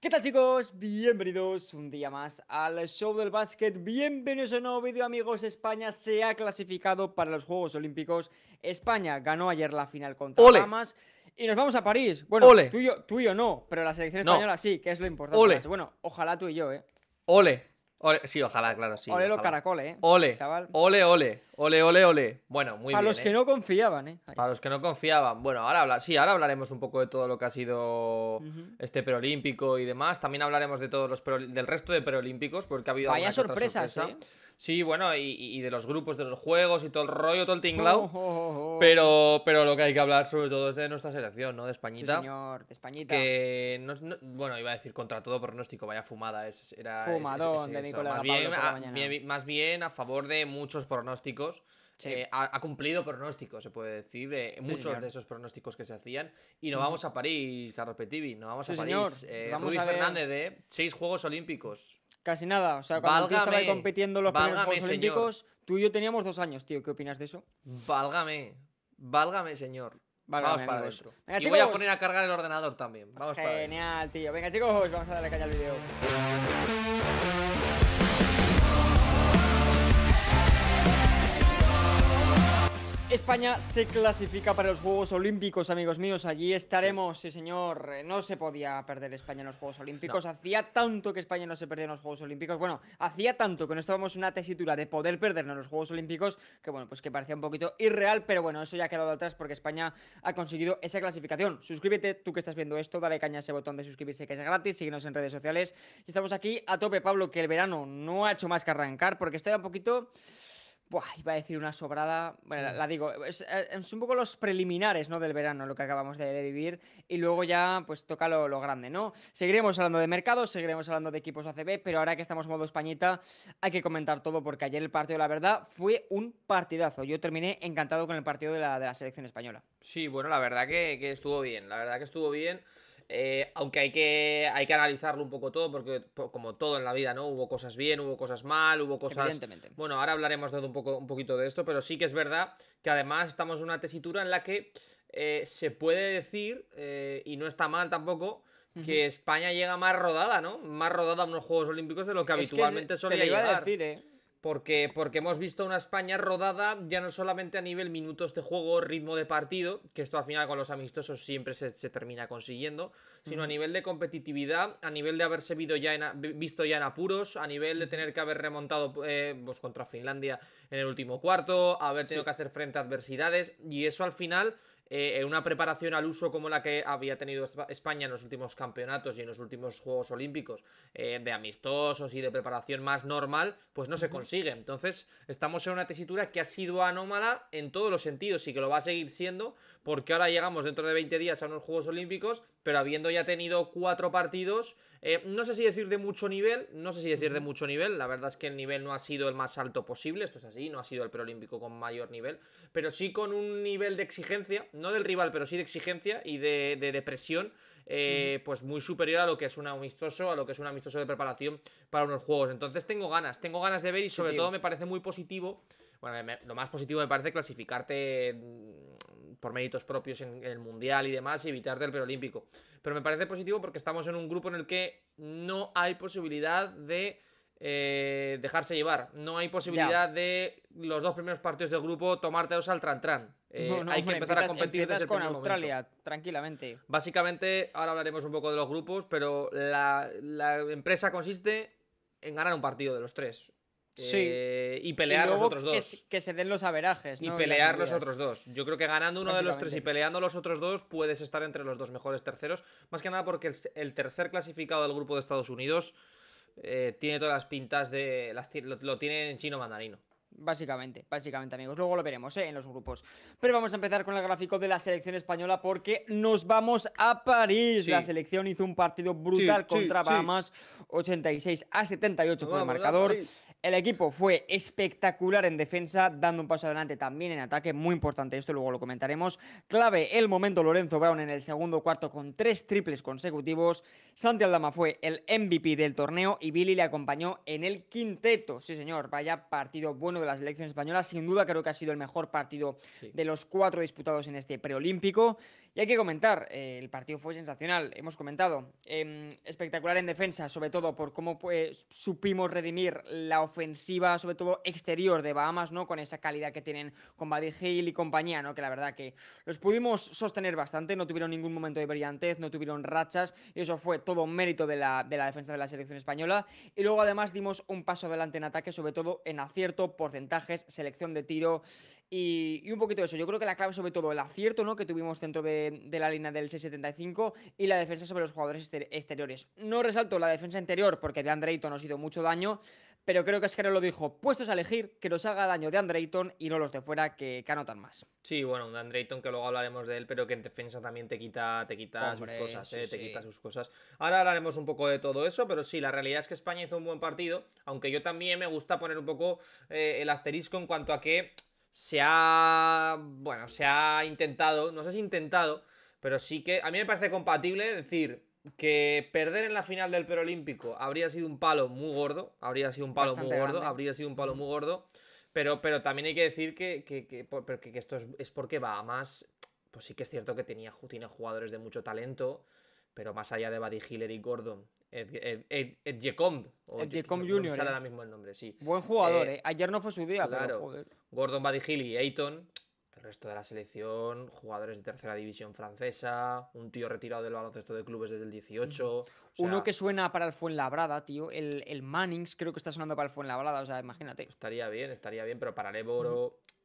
¿Qué tal chicos? Bienvenidos un día más al show del básquet. Bienvenidos a un nuevo vídeo amigos. España se ha clasificado para los Juegos Olímpicos. España ganó ayer la final contra Ole. Y nos vamos a París. Bueno, Ole. Tú, y yo, no, pero la selección española sí, que es lo importante. Ole. Pues bueno, ojalá tú y yo, ¿eh? Ole. Sí, ojalá, claro, sí. Ole lo ¿eh? Ole. Chaval. Ole, ole. Ole, ole, ole. Bueno, muy bien. Para los que ¿eh? no confiaban, ¿eh? Para los que no confiaban. Bueno, ahora habla... sí, ahora hablaremos un poco de todo lo que ha sido este preolímpico y demás. También hablaremos de todos los del resto de preolímpicos, porque ha habido Vaya sorpresas, ¿eh? Sí, bueno, y, de los grupos, de los juegos y todo el rollo, todo el tinglao. Oh, oh, oh, pero, pero lo que hay que hablar sobre todo es de nuestra selección, ¿no? De Españita. Sí, señor, de Españita. bueno, iba a decir contra todo pronóstico, vaya fumada. Es, era, Fumadón de Nicolás más bien a favor de muchos pronósticos eh, ha, cumplido pronósticos, se puede decir, de muchos de esos pronósticos que se hacían. Y nos vamos a París, Carlos Petivi, nos vamos a París. Eh, Fernández de seis Juegos Olímpicos. Casi nada, o sea, cuando estaba compitiendo los primeros Juegos Olímpicos, tú y yo teníamos dos años, tío. ¿Qué opinas de eso? Válgame, válgame, señor. vamos para adentro. y voy a poner a cargar el ordenador también. Vamos Genial, tío. Venga, chicos, vamos a darle caña al video. España se clasifica para los Juegos Olímpicos, amigos míos. Allí estaremos, sí, señor. Eh, no se podía perder España en los Juegos Olímpicos. Hacía tanto que España no se perdía en los Juegos Olímpicos. Bueno, hacía tanto que no estábamos en una tesitura de poder perdernos en los Juegos Olímpicos, que bueno, pues que parecía un poquito irreal, pero bueno, eso ya ha quedado atrás porque España ha conseguido esa clasificación. Suscríbete, tú que estás viendo esto, dale caña a ese botón de suscribirse que es gratis, síguenos en redes sociales. Y estamos aquí a tope, Pablo, que el verano no ha hecho más que arrancar, porque esto era un poquito... Buah, iba a decir una sobrada. Bueno, la, mm. digo, eh, es, un poco los preliminares, ¿no? Del verano, lo que acabamos de, vivir. Y luego ya, pues toca lo, grande, ¿no? Seguiremos hablando de mercados, seguiremos hablando de equipos ACB, pero ahora que estamos en modo españita, hay que comentar todo, porque ayer el partido, la verdad, fue un partidazo. Yo terminé encantado con el partido de la, selección española. Sí, bueno, la verdad que, que estuvo bien. La verdad que estuvo bien. Eh, aunque hay que, hay que analizarlo un poco todo, porque como todo en la vida, ¿no? Hubo cosas bien, hubo cosas mal, hubo cosas... Bueno, ahora hablaremos de un, poco, un poquito de esto, pero sí que es verdad que además estamos en una tesitura en la que eh, se puede decir, eh, y no está mal tampoco, que España llega más rodada, ¿no? Más rodada a unos Juegos Olímpicos de lo que habitualmente son decir, porque, hemos visto una España rodada ya no solamente a nivel minutos de juego, ritmo de partido, que esto al final con los amistosos siempre se, termina consiguiendo, sino a nivel de competitividad, a nivel de haberse visto ya en, visto ya apuros, a nivel de tener que haber remontado eh, pues contra Finlandia en el último cuarto, haber tenido que hacer frente a adversidades, y eso al final eh, una preparación al uso como la que había tenido España en los últimos campeonatos y en los últimos Juegos Olímpicos, eh, de amistosos y de preparación más normal, pues no se consigue. Entonces, estamos en una tesitura que ha sido anómala en todos los sentidos y que lo va a seguir siendo, porque ahora llegamos dentro de 20 días a unos Juegos Olímpicos pero habiendo ya tenido cuatro partidos, eh, no sé si decir de mucho nivel, no sé si decir de mucho nivel, la verdad es que el nivel no ha sido el más alto posible, esto es así, no ha sido el preolímpico con mayor nivel, pero sí con un nivel de exigencia, no del rival, pero sí de exigencia y de, depresión, eh, pues muy superior a lo que es un amistoso, a lo que es un amistoso de preparación para unos juegos. Entonces tengo ganas, tengo ganas de ver y sobre todo me parece muy positivo bueno, lo más positivo me parece clasificarte por méritos propios en, el Mundial y demás y evitarte el Perolímpico. Pero me parece positivo porque estamos en un grupo en el que no hay posibilidad de... Eh, dejarse llevar. No hay posibilidad de los dos primeros partidos del grupo dos al trantrán. tran eh, hay que empezar a competir desde el con Australia, tranquilamente. Básicamente, ahora hablaremos un poco de los grupos, pero la, la, empresa consiste en ganar un partido de los tres. Eh, y pelear los otros dos. Que, se den los averajes. Y pelear los otros dos. Yo creo que ganando uno de los tres y peleando los otros dos puedes estar entre los dos mejores terceros. Más que nada porque el, tercer clasificado del grupo de Estados Unidos eh, tiene todas las pintas de... lo, tiene en chino mandarino. Básicamente, básicamente amigos, luego lo veremos eh, en los grupos. Pero vamos a empezar con el gráfico de la selección española porque nos vamos a París. La selección hizo un partido brutal contra Bahamas, 86 a 78 fue el marcador. El equipo fue espectacular en defensa, dando un paso adelante también en ataque, muy importante esto, luego lo comentaremos. Clave el momento Lorenzo Brown en el segundo cuarto con tres triples consecutivos. Santi Aldama fue el MVP del torneo y Billy le acompañó en el quinteto. Sí, señor, vaya partido bueno de la selección española. Sin duda creo que ha sido el mejor partido de los cuatro disputados en este preolímpico. Y hay que comentar, eh, el partido fue sensacional, hemos comentado. Em, espectacular en defensa, sobre todo por cómo pues, supimos redimir la ofensiva ofensiva, sobre todo exterior de Bahamas, ¿no? Con esa calidad que tienen con Buddy Hill y compañía, ¿no? Que la verdad que los pudimos sostener bastante, no tuvieron ningún momento de brillantez, no tuvieron rachas, y eso fue todo mérito de la, de la defensa de la selección española. Y luego además dimos un paso adelante en ataque, sobre todo en acierto, porcentajes, selección de tiro y, un poquito de eso. Yo creo que la clave sobre todo el acierto, ¿no? Que tuvimos dentro de, la línea del 675 y la defensa sobre los jugadores exteriores. No resalto la defensa interior porque de Andreito nos ha sido mucho daño, pero creo que que lo dijo, puestos a elegir, que nos haga daño de Andreyton y no los de fuera que, que anotan más. Sí, bueno, de Andreyton que luego hablaremos de él, pero que en defensa también te quita, te quita sus cosas, ¿eh? te quita sus cosas. Ahora hablaremos un poco de todo eso, pero sí, la realidad es que España hizo un buen partido, aunque yo también me gusta poner un poco eh, el asterisco en cuanto a que se ha, bueno, se ha intentado, no sé si intentado, pero sí que a mí me parece compatible decir, que perder en la final del Perolímpico habría sido un palo muy gordo, habría sido un palo muy gordo, habría sido un palo muy gordo, pero, pero también hay que decir que, esto es, es, porque más pues sí que es cierto que tenía, tiene jugadores de mucho talento, pero más allá de Buddy Hiller y Gordon, Ed, Ed, mismo el nombre, sí. Buen jugador, eh, ¿eh? ayer no fue su día, claro, Gordon, Buddy Hill y Ayton, el resto de la selección, jugadores de tercera división francesa, un tío retirado del baloncesto de clubes desde el 18. Uno que suena para el Fuenlabrada, tío. El, el, Mannings creo que está sonando para el Fuenlabrada, o sea, imagínate. Pues estaría bien, estaría bien, pero para el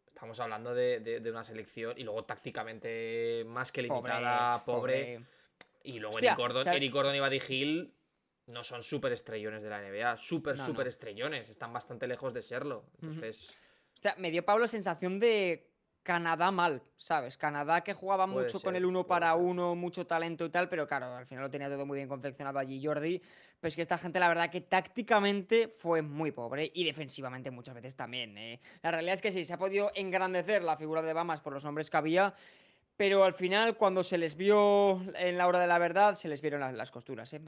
estamos hablando de, una selección y luego tácticamente más que limitada, pobre. Y luego Eric, Gordon, Eric y Buddy no son súper estrellones de la NBA, súper, súper estrellones, están bastante lejos de serlo. Entonces. O sea, me dio Pablo sensación de Canadá mal, ¿sabes? Canadá que jugaba mucho con el uno para uno, mucho talento y tal, pero claro, al final lo tenía todo muy bien confeccionado allí Jordi. Pero es que esta gente, la verdad, que tácticamente fue muy pobre y defensivamente muchas veces también. ¿eh? La realidad es que sí, se ha podido engrandecer la figura de Bamas por los nombres que había, pero al final, cuando se les vio en la hora de la verdad, se les vieron las, costuras, ¿eh?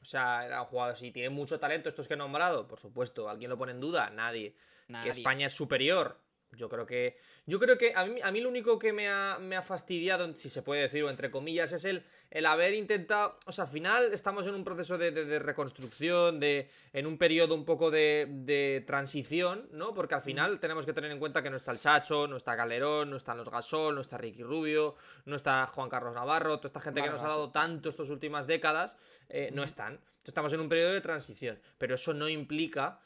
O sea, eran jugado Si tienen mucho talento estos que he nombrado, por supuesto, ¿alguien lo pone en duda? Nadie. Que España es superior. Yo creo que. Yo creo que a mí, lo único que me ha, fastidiado, si se puede decir, o entre comillas, es el, el haber intentado. O sea, al final estamos en un proceso de, reconstrucción, de. en un periodo un poco de, transición, ¿no? Porque al mm. final tenemos que tener en cuenta que no está el Chacho, no está Galerón, no están los Gasol, no está Ricky Rubio, no está Juan Carlos Navarro, toda esta gente que nos ha dado tanto estas últimas décadas, eh, no mm. están. estamos en un periodo de transición. Pero eso no implica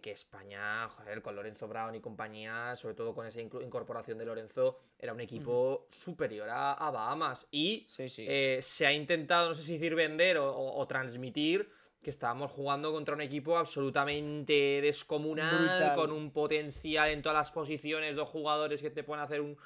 que, España, joder, con Lorenzo Brown y compañía, sobre todo con esa incorporación de Lorenzo, era un equipo superior a, Bahamas. Y eh, se ha intentado, no sé si decir vender o transmitir que estábamos jugando contra un equipo absolutamente descomunal, con un potencial en todas las posiciones, dos jugadores que te pueden hacer un,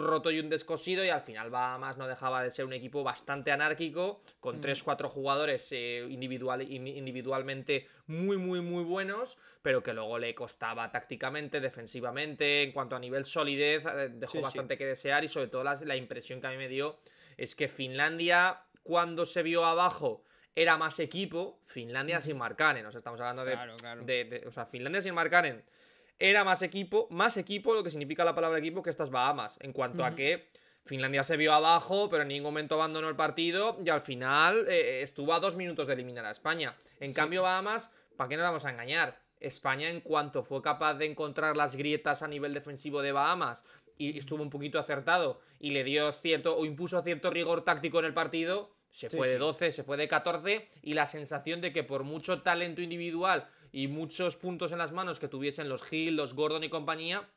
roto y un descosido, y al final Bahamas no dejaba de ser un equipo bastante anárquico, con mm. tres cuatro jugadores eh, individualmente muy, muy, muy buenos, pero que luego le costaba tácticamente, defensivamente, en cuanto a nivel solidez, eh, dejó bastante que desear, y sobre todo la, la impresión que a mí me dio es que Finlandia, cuando se vio abajo, era más equipo, Finlandia sin Markkanen. O sea, estamos hablando de, claro, O sea, Finlandia sin Markkanen era más equipo, más equipo, lo que significa la palabra equipo, que estas Bahamas. En cuanto a que Finlandia se vio abajo, pero en ningún momento abandonó el partido y al final eh, estuvo a dos minutos de eliminar a España. En cambio, Bahamas, ¿para qué nos vamos a engañar? España, en cuanto fue capaz de encontrar las grietas a nivel defensivo de Bahamas y estuvo un poquito acertado y le dio cierto o impuso cierto rigor táctico en el partido, se fue de 12, se fue de 14 y la sensación de que por mucho talento individual y muchos puntos en las manos que tuviesen los Gil, los Gordon y compañía,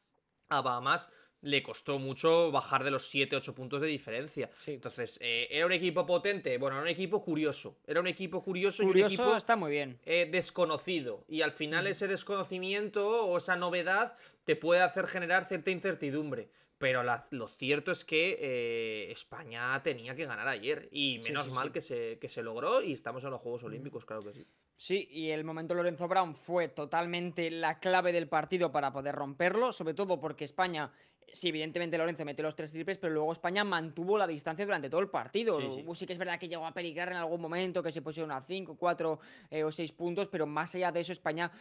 a Bahamas le costó mucho bajar de los 7, 8 puntos de diferencia. Entonces, eh, era un equipo potente, bueno, era un equipo curioso. Era un equipo curioso, y un equipo está muy bien. Eh, desconocido. Y al final ese desconocimiento o esa novedad te puede hacer generar cierta incertidumbre. Pero lo cierto es que eh, España tenía que ganar ayer. Y menos mal Que, se, que se logró y estamos en los Juegos Olímpicos, claro que sí. Sí, y el momento Lorenzo Brown fue totalmente la clave del partido para poder romperlo, sobre todo porque España Sí, evidentemente Lorenzo metió los tres triples, pero luego España mantuvo la distancia durante todo el partido. Sí, sí. que es verdad que llegó a peligrar en algún momento, que se pusieron a cinco, cuatro eh, o seis puntos, pero más allá de eso, España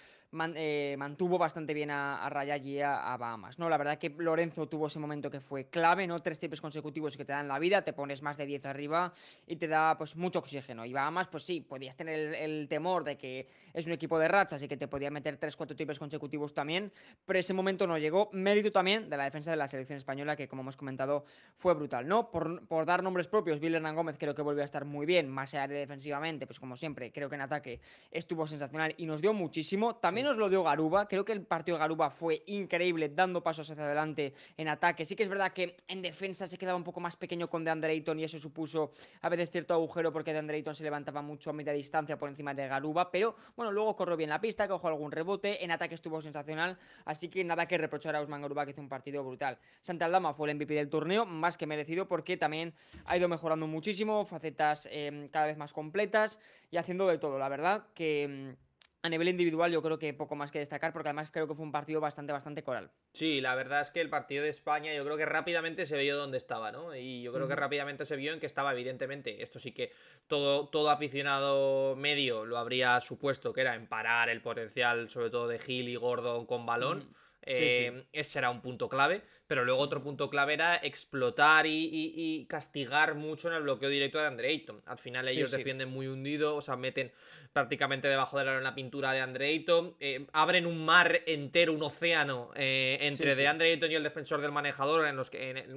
eh, mantuvo bastante bien a, a Raya y a, a, Bahamas. No, la verdad que Lorenzo tuvo ese momento que fue clave, ¿no? Tres triples consecutivos que te dan la vida, te pones más de 10 arriba y te da pues mucho oxígeno. Y Bahamas, pues sí, podías tener el, temor de que es un equipo de rachas y que te podía meter tres, cuatro triples consecutivos también, pero ese momento no llegó. Mérito también de la defensa de la selección española, que como hemos comentado, fue brutal. ¿no? Por, dar nombres propios, Bill Hernán Gómez creo que volvió a estar muy bien, más allá de defensivamente, pues como siempre, creo que en ataque estuvo sensacional y nos dio muchísimo. También nos lo dio Garuba, creo que el partido de Garuba fue increíble, dando pasos hacia adelante en ataque. Sí que es verdad que en defensa se quedaba un poco más pequeño con DeAndre Ayton y eso supuso a veces cierto agujero porque DeAndre Ayton se levantaba mucho a media distancia por encima de Garuba, pero bueno, luego corrió bien la pista, cojo algún rebote, en ataque estuvo sensacional, así que nada que reprochar a osman Garuba que hizo un partido brutal Santa Aldama fue el MVP del torneo, más que merecido porque también ha ido mejorando muchísimo, facetas em, cada vez más completas y haciendo de todo, la verdad que... Em, a nivel individual yo creo que poco más que destacar porque además creo que fue un partido bastante, bastante coral. Sí, la verdad es que el partido de España yo creo que rápidamente se vio dónde estaba, ¿no? Y yo creo que rápidamente se vio en que estaba, evidentemente, esto sí que todo, todo aficionado medio lo habría supuesto, que era en parar el potencial sobre todo de Gil y Gordon con balón. Eh, ese era un punto clave. Pero luego otro punto clave era explotar y, castigar mucho en el bloqueo directo de Andre Ayton. Al final ellos defienden muy hundido, o sea, meten prácticamente debajo del aro en la pintura de Andre Ayton. Eh, abren un mar entero, un océano eh, entre de Andre Ayton y el defensor del manejador, en los que en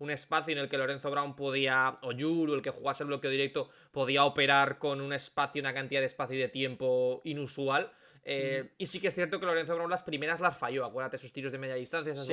un, espacio en el que Lorenzo Brown podía, o o el que jugase el bloqueo directo, podía operar con un espacio, una cantidad de espacio y de tiempo inusual. Eh, y sí que es cierto que Lorenzo Brown las primeras las falló, acuérdate, esos tiros de media distancia, esas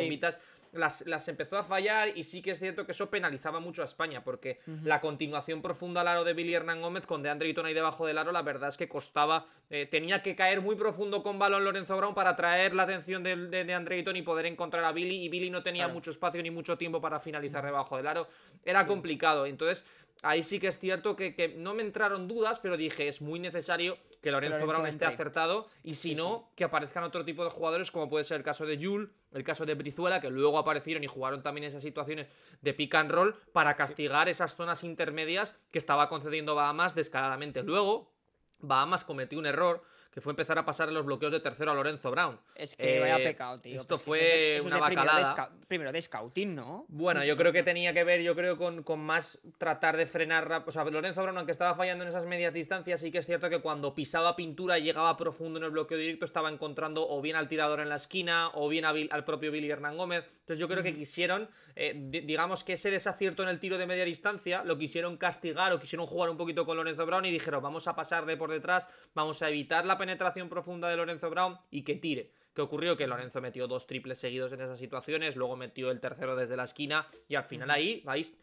las, las, empezó a fallar y sí que es cierto que eso penalizaba mucho a España, porque la continuación profunda al aro de Billy Hernán Gómez con De Ayton ahí debajo del aro, la verdad es que costaba, eh, tenía que caer muy profundo con balón Lorenzo Brown para atraer la atención de, de, y poder encontrar a Billy, y Billy no tenía mucho espacio ni mucho tiempo para finalizar debajo del aro, era complicado, entonces ahí sí que es cierto que, no me entraron dudas, pero dije, es muy necesario que Lorenzo, Brown esté acertado y si no, que aparezcan otro tipo de jugadores como puede ser el caso de Jul, el caso de Brizuela, que luego aparecieron y jugaron también esas situaciones de pick and roll para castigar esas zonas intermedias que estaba concediendo Bahamas descaradamente. Luego, Bahamas cometió un error que fue empezar a pasar los bloqueos de tercero a Lorenzo Brown. Es que vaya eh, pecado, tío. Esto fue una bacalada. Primero de, scouting, ¿no? Bueno, yo creo que tenía que ver, yo creo, con, más tratar de frenar. O sea, Lorenzo Brown, aunque estaba fallando en esas medias distancias, sí que es cierto que cuando pisaba pintura y llegaba profundo en el bloqueo directo, estaba encontrando o bien al tirador en la esquina o bien al propio Billy Hernán Gómez. Entonces, yo creo que quisieron, eh, digamos que ese desacierto en el tiro de media distancia, lo quisieron castigar o quisieron jugar un poquito con Lorenzo Brown y dijeron, vamos a pasarle por detrás, vamos a evitar la penetración profunda de Lorenzo Brown y que tire. ¿Qué ocurrió? Que Lorenzo metió dos triples seguidos en esas situaciones, luego metió el tercero desde la esquina y al final ahí, ¿veis?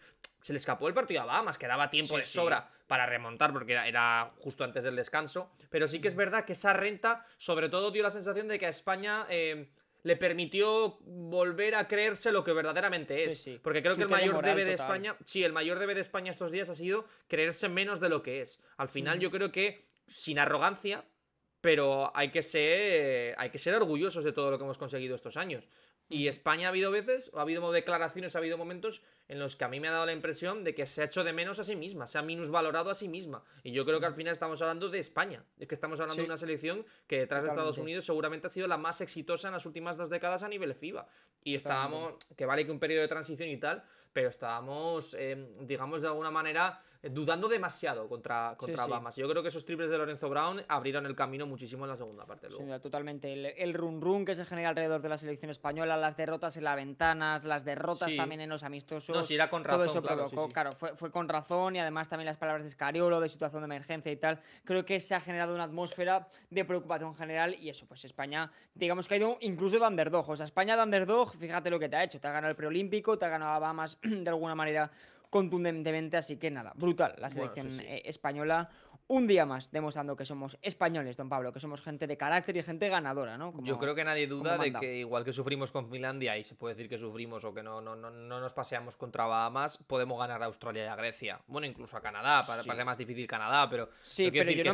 se le escapó el partido a Bahamas, que daba tiempo de sobra para remontar porque era, justo antes del descanso. Pero sí que es verdad que esa renta, sobre todo, dio la sensación de que a España. Eh, le permitió volver a creerse lo que verdaderamente es. Porque creo que el mayor debe de España, sí, el mayor debe de España estos días ha sido creerse menos de lo que es. Al final yo creo que sin arrogancia, pero hay que ser hay que ser orgullosos de todo lo que hemos conseguido estos años. Y España ha habido veces, ha habido declaraciones, ha habido momentos en los que a mí me ha dado la impresión de que se ha hecho de menos a sí misma, se ha minusvalorado a sí misma. Y yo creo que al final estamos hablando de España, es que estamos hablando de una selección que detrás de Estados Unidos seguramente ha sido la más exitosa en las últimas dos décadas a nivel FIBA. Y estábamos, que vale que un periodo de transición y tal, pero estábamos, eh, digamos, de alguna manera eh, dudando demasiado contra, contra Bahamas. Yo creo que esos triples de Lorenzo Brown abrieron el camino muchísimo en la segunda parte. Luego. Sí, totalmente. El, el run que se genera alrededor de la selección española, las derrotas en las ventanas, las derrotas también en los amistosos. No, sí, era con razón. Todo eso claro, claro, fue, con razón y además también las palabras de Scariolo, de situación de emergencia y tal. Creo que se ha generado una atmósfera de preocupación general y eso, pues España, digamos que ha ido incluso de underdog. O sea, España de underdog, fíjate lo que te ha hecho. Te ha ganado el preolímpico, te ha ganado a Bahamas de alguna manera contundentemente. Así que nada, brutal la selección eh, española un día más demostrando que somos españoles, don Pablo, que somos gente de carácter y gente ganadora, ¿no? Yo creo que nadie duda de que igual que sufrimos con Finlandia y se puede decir que sufrimos o que no, no, no, no nos paseamos contra Bahamas, podemos ganar a Australia y a Grecia. Bueno, incluso a Canadá, para, sí. más difícil Canadá, pero... Sí, pero, yo,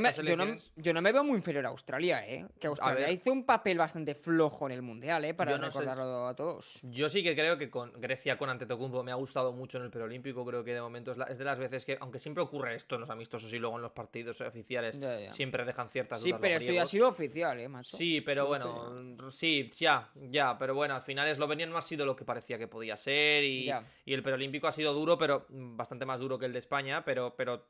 no me, veo muy inferior a Australia, ¿eh? Que Australia hizo un papel bastante flojo en el Mundial, ¿eh? Para recordarlo a todos. Yo sí que creo que con Grecia, con Antetokounmpo, me ha gustado mucho en el preolímpico, creo que de momento es, es de las veces que, aunque siempre ocurre esto en los amistosos y luego en los partidos, oficiales siempre dejan ciertas dudas. ¿eh, sí, pero esto ya ha sido oficial, ¿eh, Sí, pero bueno, sí, ya, ya, pero bueno, al final Eslovenia no ha sido lo que parecía que podía ser y, el preolímpico ha sido duro, pero bastante más duro que el de España, pero, pero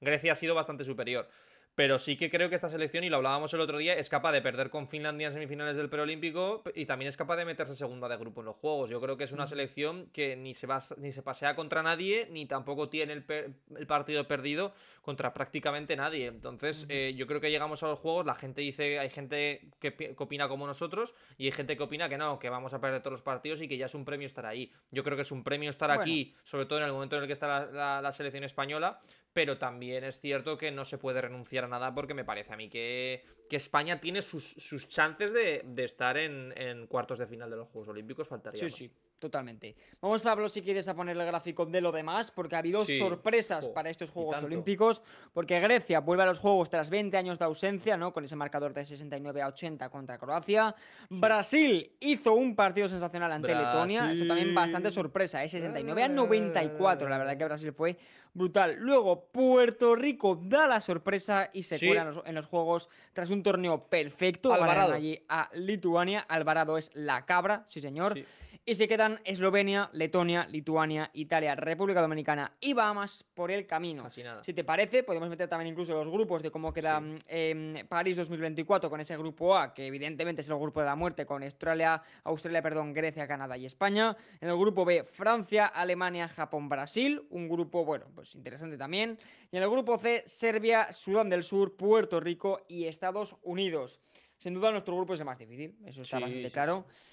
Grecia ha sido bastante superior. Pero sí que creo que esta selección, y lo hablábamos el otro día, es capaz de perder con Finlandia en semifinales del preolímpico y también es capaz de meterse segunda de grupo en los juegos. Yo creo que es una mm. selección que ni se, va, ni se pasea contra nadie, ni tampoco tiene el, partido perdido contra prácticamente nadie. Entonces, eh, yo creo que llegamos a los juegos, la gente dice, hay gente que, opina como nosotros y hay gente que opina que no, que vamos a perder todos los partidos y que ya es un premio estar ahí. Yo creo que es un premio estar aquí, sobre todo en el momento en el que está la selección española, pero también es cierto que no se puede renunciar nada porque me parece a mí que, que España tiene sus, sus chances de, estar en, cuartos de final de los Juegos Olímpicos, faltaría. Sí, sí totalmente. Vamos, Pablo, si quieres a poner el gráfico de lo demás, porque ha habido sorpresas para estos Juegos Olímpicos, porque Grecia vuelve a los Juegos tras 20 años de ausencia, ¿no? Con ese marcador de 69 a 80 contra Croacia. Brasil hizo un partido sensacional ante Letonia, eso también bastante sorpresa, ¿eh? es 69 a 94, la verdad que Brasil fue brutal. Luego, Puerto Rico da la sorpresa y se sí. en los, Juegos tras un torneo perfecto. Alvarado. Allí a Lituania, Alvarado es la cabra, sí señor. Y se quedan Eslovenia, Letonia, Lituania, Italia, República Dominicana y Bahamas por el camino. Si te parece, podemos meter también incluso los grupos de cómo queda em, París 2024 con ese grupo A, que evidentemente es el grupo de la muerte, con Australia, Australia, perdón, Grecia, Canadá y España. En el grupo B, Francia, Alemania, Japón, Brasil. Un grupo, bueno, pues interesante también. Y en el grupo C, Serbia, Sudán del Sur, Puerto Rico y Estados Unidos. Sin duda, nuestro grupo es el más difícil, eso está bastante claro. Sí.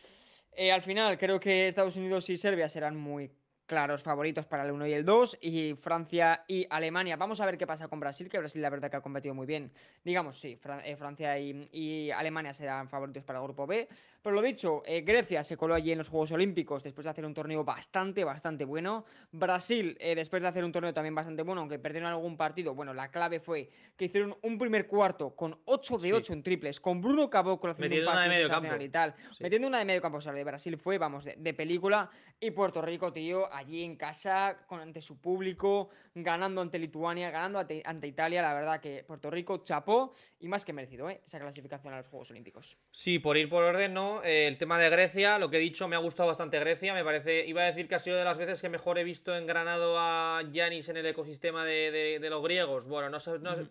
Eh, al final, creo que Estados Unidos y Serbia serán muy claros favoritos para el 1 y el 2 y Francia y Alemania. Vamos a ver qué pasa con Brasil, que Brasil la verdad que ha competido muy bien. Digamos, sí, eh, Francia y, Alemania serán favoritos para el grupo B. Pero lo dicho, eh, Grecia se coló allí en los Juegos Olímpicos después de hacer un torneo bastante, bastante bueno. Brasil, eh, después de hacer un torneo también bastante bueno, aunque perdieron algún partido, bueno, la clave fue que hicieron un primer cuarto con 8 de 8 en triples, con Bruno Caboclo haciendo metiendo una de medio campo. y tal. Metiendo una de medio campo, de Brasil fue, vamos, de, de película. Y Puerto Rico, tío, allí en casa, ante su público, ganando ante Lituania, ganando ante, Italia. La verdad que Puerto Rico chapó y más que merecido ¿eh? esa clasificación a los Juegos Olímpicos. Sí, por ir por orden, ¿no? Eh, el tema de Grecia, lo que he dicho, me ha gustado bastante Grecia. Me parece, iba a decir que ha sido de las veces que mejor he visto en engranado a Yanis en el ecosistema de, los griegos. Bueno,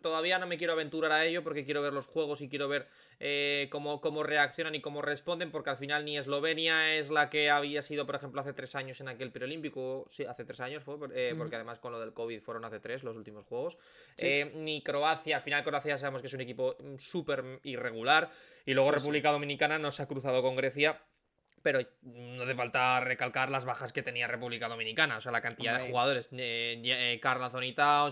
todavía no me quiero aventurar a ello porque quiero ver los juegos y quiero ver eh, cómo, cómo reaccionan y cómo responden, porque al final ni Eslovenia es la que había sido, por ejemplo, hace tres años en aquel preolímpico sí, hace tres años fue, eh, porque además con lo del COVID fueron hace tres los últimos juegos. Eh, ni Croacia, al final Croacia sabemos que es un equipo súper irregular. Y luego República Dominicana no se ha cruzado con Grecia pero no hace falta recalcar las bajas que tenía República Dominicana, o sea, la cantidad de jugadores. Eh, eh Carla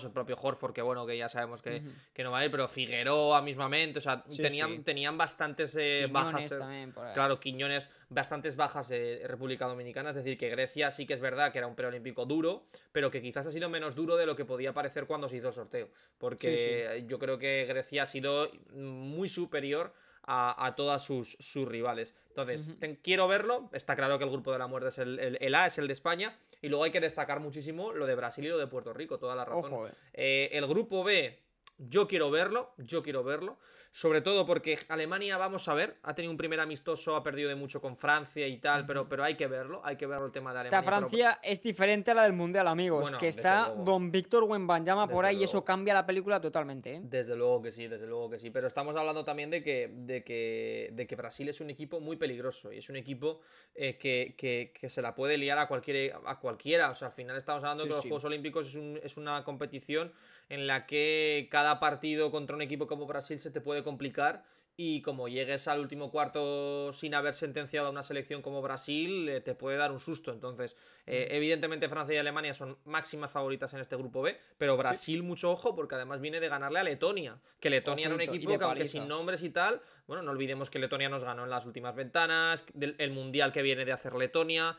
el propio Horford, que bueno, que ya sabemos que, que, no va a ir, pero Figueroa mismamente, o sea, tenían, tenían bastantes eh, bajas. Eh, claro, Quiñones, bastantes bajas de eh, República Dominicana, es decir, que Grecia sí que es verdad que era un preolímpico duro, pero que quizás ha sido menos duro de lo que podía parecer cuando se hizo el sorteo, porque yo creo que Grecia ha sido muy superior a, todas sus, sus, rivales. Entonces, quiero verlo. Está claro que el grupo de la muerte es el, A, es el de España. Y luego hay que destacar muchísimo lo de Brasil y lo de Puerto Rico, toda la razón. Eh. Eh, el grupo B yo quiero verlo, yo quiero verlo. Sobre todo porque Alemania, vamos a ver, ha tenido un primer amistoso, ha perdido de mucho con Francia y tal, pero, pero hay que verlo, hay que verlo el tema de Alemania. Esta Francia es diferente a la del Mundial, amigos. que está don Víctor Wembanyama por ahí y eso cambia la película totalmente. ¿eh? Desde luego que sí, desde luego que sí. Pero estamos hablando también de que, de que, de que Brasil es un equipo muy peligroso y es un equipo eh, que, que, que, se la puede liar a, cualquier, a cualquiera. O sea, al final estamos hablando que los Juegos Olímpicos es, un, es una competición en la que cada partido contra un equipo como Brasil se te puede complicar y como llegues al último cuarto sin haber sentenciado a una selección como Brasil, eh, te puede dar un susto. Entonces, eh, evidentemente Francia y Alemania son máximas favoritas en este grupo B, pero Brasil mucho ojo porque además viene de ganarle a Letonia, que Letonia era un equipo que aunque sin nombres y tal, bueno, no olvidemos que Letonia nos ganó en las últimas ventanas, del, el mundial que viene de hacer Letonia,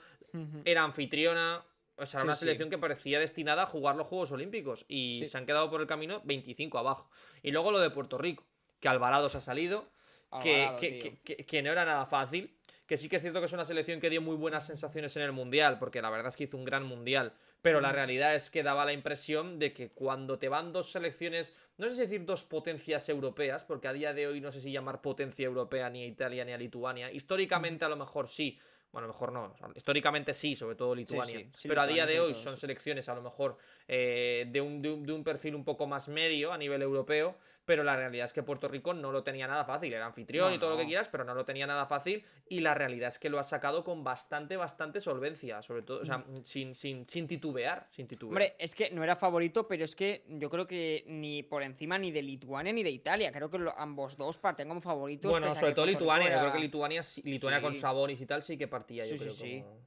era anfitriona, o sea, era una selección que parecía destinada a jugar los Juegos Olímpicos y se han quedado por el camino 25 abajo. Y luego lo de Puerto Rico, que Alvarado se ha salido, que, no era nada fácil, que sí que es cierto que es una selección que dio muy buenas sensaciones en el Mundial, porque la verdad es que hizo un gran Mundial, pero la realidad es que daba la impresión de que cuando te van dos selecciones, no sé si decir dos potencias europeas, porque a día de hoy no sé si llamar potencia europea ni a Italia ni a Lituania, históricamente a lo mejor sí, bueno, mejor no. Históricamente sí, sobre todo Lituania. pero a día de hoy son selecciones a lo mejor eh, de, un, perfil un poco más medio a nivel europeo, pero la realidad es que Puerto Rico no lo tenía nada fácil, era anfitrión y todo lo que quieras, pero no lo tenía nada fácil y la realidad es que lo ha sacado con bastante, bastante solvencia, sobre todo, o sea, mm. sin, sin, sin titubear, sin titubear. Hombre, es que no era favorito, pero es que yo creo que ni por encima ni de Lituania ni de Italia, creo que ambos dos parten como favoritos. Bueno, sobre todo Lituania, yo creo que Lituania, Lituania con Sabonis y tal sí que partía, yo creo.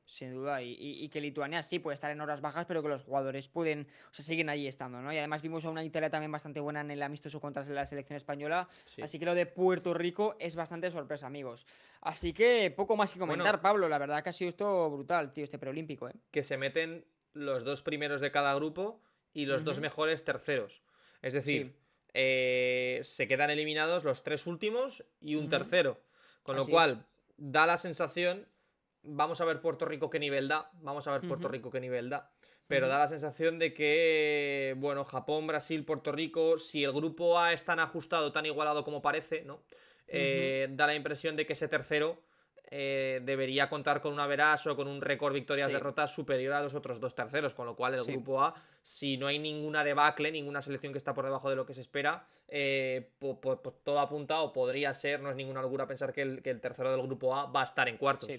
sin duda, y, y, que Lituania sí puede estar en horas bajas, pero que los jugadores pueden, o sea, siguen ahí estando, ¿no? Y además vimos a una Italia también bastante buena en el amistoso contra la selección española. Así que lo de Puerto Rico es bastante sorpresa, amigos. Así que poco más que comentar, Pablo. La verdad que ha sido esto brutal, tío, este preolímpico. ¿eh? Que se meten los dos primeros de cada grupo y los dos mejores terceros. Es decir, eh, se quedan eliminados los tres últimos y un tercero. Con lo cual, da la sensación. Vamos a ver Puerto Rico qué nivel da. Vamos a ver Puerto Rico qué nivel da pero da la sensación de que, bueno, Japón, Brasil, Puerto Rico, si el grupo A es tan ajustado, tan igualado como parece, ¿no? Eh, da la impresión de que ese tercero eh, debería contar con una veraz o con un récord victorias-derrotas superior a los otros dos terceros, con lo cual el grupo A, si no hay ninguna debacle, ninguna selección que está por debajo de lo que se espera, eh, pues todo apunta o podría ser, no es ninguna locura pensar que el, tercero del grupo A va a estar en cuartos.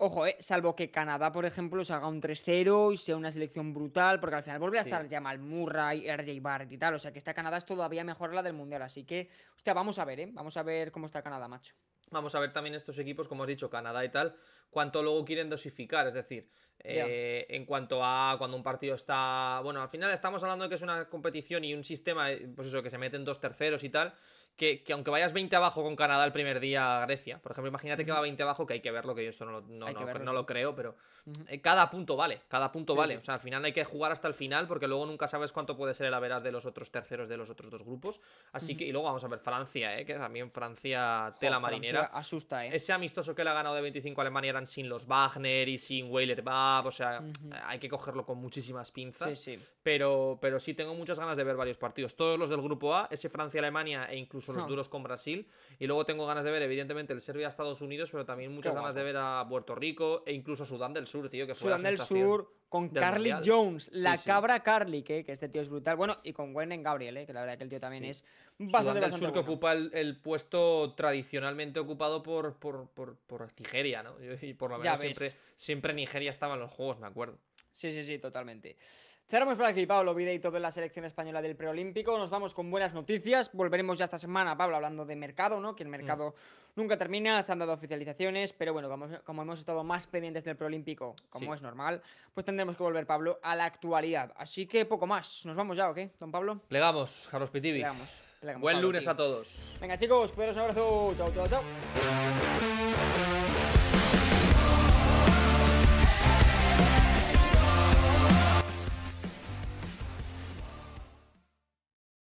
Ojo, eh, salvo que Canadá, por ejemplo, se haga un 3-0 y sea una selección brutal, porque al final vuelve a estar Jamal Murray, RJ Barrett y tal. O sea que esta Canadá es todavía mejor la del Mundial. Así que, hostia, vamos a ver, eh, Vamos a ver cómo está Canadá, macho. Vamos a ver también estos equipos, como has dicho, Canadá y tal, cuánto luego quieren dosificar. Es decir, eh, en cuanto a cuando un partido está. Bueno, al final estamos hablando de que es una competición y un sistema, eh, pues eso, que se meten dos terceros y tal, que, aunque vayas 20 abajo con Canadá el primer día a Grecia, por ejemplo, imagínate que va 20 abajo, que hay que verlo, que yo esto no lo, creo, pero eh, cada punto vale, cada punto vale. O sea, al final hay que jugar hasta el final porque luego nunca sabes cuánto puede ser el averas de los otros terceros de los otros dos grupos. Así que, y luego vamos a ver Francia, ¿eh? que también Francia tela marinera. asusta, eh. Ese amistoso que le ha ganado de 25 a Alemania eran sin los Wagner y sin Weiler Bab, o sea, hay que cogerlo con muchísimas pinzas. Pero, pero sí tengo muchas ganas de ver varios partidos. Todos los del grupo A, ese Francia-Alemania e incluso son los hmm. duros con Brasil. Y luego tengo ganas de ver, evidentemente, el Serbia a Estados Unidos, pero también muchas ganas de ver a Puerto Rico e incluso Sudán del Sur, tío, que fue Sudán del Sur con Carly Jones, la cabra Carly, que, este tío es brutal. Bueno, y con Gwen Gabriel, eh, que la verdad que el tío también es bastante, Sudán del Sur que ocupa el, puesto tradicionalmente ocupado por, por, Nigeria, ¿no? Y por la verdad siempre, siempre Nigeria estaba en los juegos, me acuerdo. Sí, sí, sí, totalmente. Cerramos por aquí, Pablo, videito y todo en la selección española del preolímpico. Nos vamos con buenas noticias. Volveremos ya esta semana, Pablo, hablando de mercado, ¿no? Que el mm. mercado nunca termina, se han dado oficializaciones, pero bueno, como, hemos estado más pendientes del preolímpico, como es normal, pues tendremos que volver, Pablo, a la actualidad. Así que poco más. ¿Nos vamos ya ¿ok, don Pablo? Plegamos, Carlos Pitivi. Plegamos. Buen lunes a todos. Venga, chicos, cuidaros, un abrazo. Chao, chao, chao.